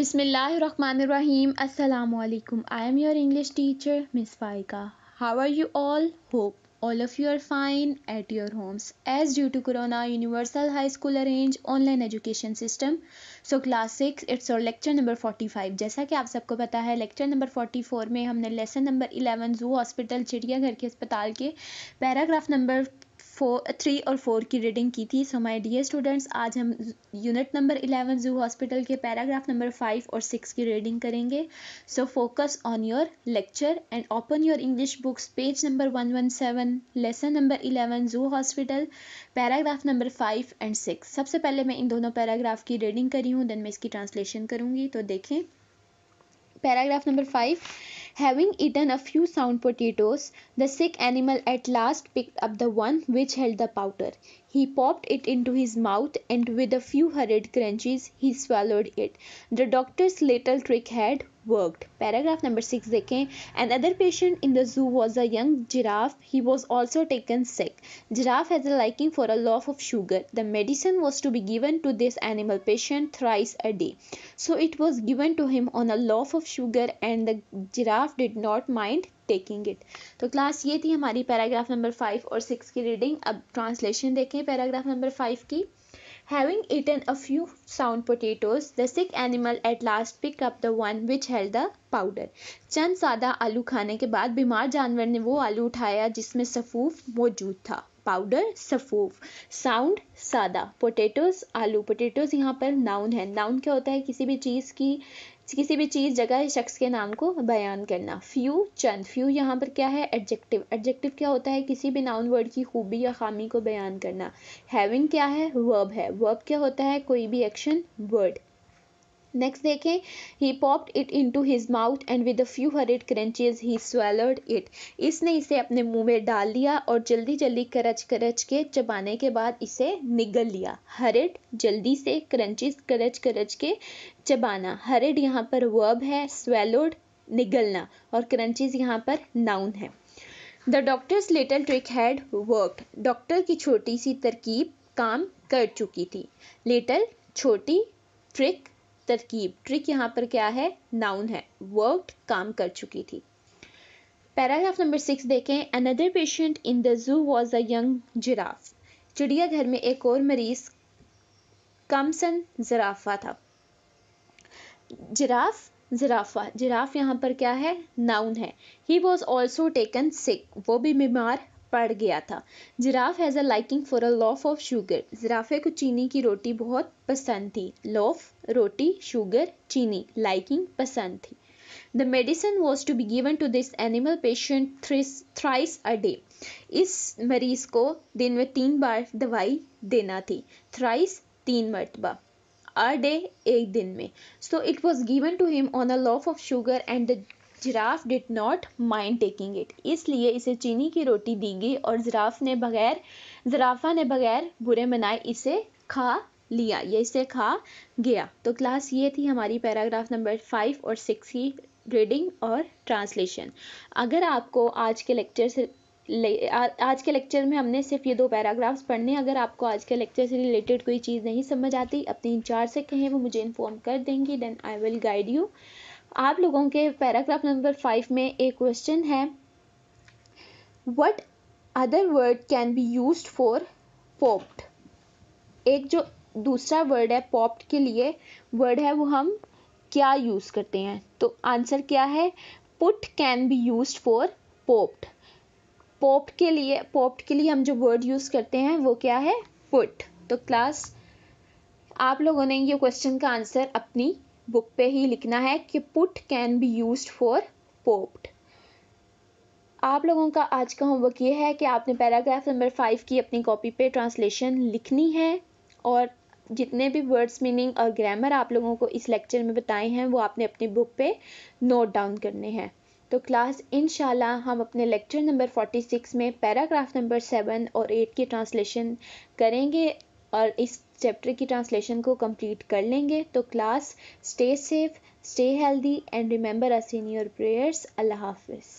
बिसमीम अल्लाम I am your English teacher miss Faika how are you all hope all of you are fine at your homes as due to corona universal high school arrange online education system so class six it's our lecture number forty five जैसा कि आप सबको पता है lecture number forty four में हमने lesson number eleven zoo hospital चिड़ियाघर के अस्पताल के पैराग्राफ नंबर फोर थ्री और फोर की रीडिंग की थी सो माय डियर स्टूडेंट्स आज हम unit number eleven zoo hospital के पैराग्राफ नंबर फाइव और सिक्स की रीडिंग करेंगे so focus on your lecture and open your English books page number one one seven lesson number eleven zoo hospital paragraph number five and six सबसे पहले मैं इन दोनों paragraph की reading करी हूँ देन मैं इसकी ट्रांसलेशन करूँगी तो देखें paragraph number five Having eaten a few sound potatoes, the sick animal at last picked up the one which held the powder. He popped it into his mouth, and with a few hurried crunches he swallowed it. The doctor's little trick had worked. Paragraph number 6 देखें Another patient in the zoo was a young giraffe. He was also taken sick. Giraffe has a liking for a loaf of sugar. The medicine was to be given to this animal patient thrice a day. So it was given to him on a loaf of sugar and the giraffe did not mind taking it. So, class, ये थी हमारी paragraph number five और six की reading अब paragraph देखें 5. Number की Having eaten a few sound potatoes, the sick animal at last picked up the one which held the powder. चंद सादा आलू खाने के बाद बीमार जानवर ने वो आलू उठाया जिसमें सफूफ मौजूद था पाउडर सफूफ साउंड सादा पोटेटोज आलू पोटेटोज यहाँ पर नाउन है नाउन क्या होता है किसी भी चीज़ की किसी भी चीज़ जगह शख्स के नाम को बयान करना फ्यू चंद फ्यू यहाँ पर क्या है एडजेक्टिव एडजेक्टिव क्या होता है किसी भी नाउन वर्ड की खूबी या खामी को बयान करना हैविंग क्या है वर्ब है वर्ब क्या होता है कोई भी एक्शन वर्ड नेक्स्ट देखें he popped it into his mouth and with a few hurried crunches he swallowed it इसने इसे अपने मुंह में डाल लिया और जल्दी जल्दी करच करच के चबाने के बाद इसे निगल लिया हरिड जल्दी से क्रंचेज करच करच के चबाना हरिड यहाँ पर वर्ब है स्वेलोड निगलना और क्रंचेज यहाँ पर नाउन है the doctor's little trick had work doctor की छोटी सी तरकीब काम कर चुकी थी लिटल छोटी ट्रिक तरकीब ट्रिक यहाँ पर क्या है नाउन है वर्क काम कर चुकी थी पैराग्राफ नंबर सिक्स देखें another patient in the zoo was a young giraffe चिड़ियाघर में एक और मरीज कमसन जराफा था जिराफ जराफा जिराफ यहाँ पर क्या है नाउन है he was also taken sick वो भी बीमार पड़ गया था giraffe has a liking for a loaf of sugar जिराफे को चीनी की रोटी बहुत पसंद थी लॉफ रोटी शुगर चीनी लाइकिंग पसंद थी the medicine was to be given to this animal patient thrice a day इस मरीज को दिन में तीन बार दवाई देना थी थ्राइस तीन मरतबा अ डे एक दिन में so it was given to him on a loaf of sugar and the giraffe did not mind taking it इसलिए इसे चीनी की रोटी दी गई और जिराफ ने बगैर जराफा ने बगैर बुरे मनाए इसे खा लिया या इसे खा गया तो क्लास ये थी हमारी पैराग्राफ नंबर फाइव और सिक्स की रीडिंग और ट्रांसलेशन अगर आपको आज के लेक्चर से ले, आ, आज के लेक्चर में हमने सिर्फ ये दो पैराग्राफ्स पढ़ने अगर आपको आज के लेक्चर से रिलेटेड कोई चीज़ नहीं समझ आती अपने इंचार्ज से कहें वो मुझे इन्फॉर्म कर देंगी then I will guide you आप लोगों के पैराग्राफ नंबर फाइव में एक क्वेश्चन है what other word can be use for popped एक जो दूसरा वर्ड है पॉप्ड के लिए वर्ड है वो हम क्या यूज़ करते हैं तो आंसर क्या है put can be use for popped popped के लिए पोप्ड के लिए हम जो वर्ड यूज़ करते हैं वो क्या है पुट तो क्लास आप लोगों ने ये क्वेश्चन का आंसर अपनी बुक पे ही लिखना है कि put can be use for popped आप लोगों का आज का होमवर्क ये है कि आपने पैराग्राफ नंबर फाइव की अपनी कॉपी पे ट्रांसलेशन लिखनी है और जितने भी वर्ड्स मीनिंग और ग्रामर आप लोगों को इस लेक्चर में बताए हैं वो आपने अपनी बुक पे नोट डाउन करने हैं तो क्लास इन हम अपने लेक्चर नंबर फोर्टी सिक्स में पैराग्राफ नंबर सेवन और एट की ट्रांसलेशन करेंगे और इस चैप्टर की ट्रांसलेशन को कंप्लीट कर लेंगे तो class stay safe stay healthy and remember us in your prayers अल्लाह हाफिज़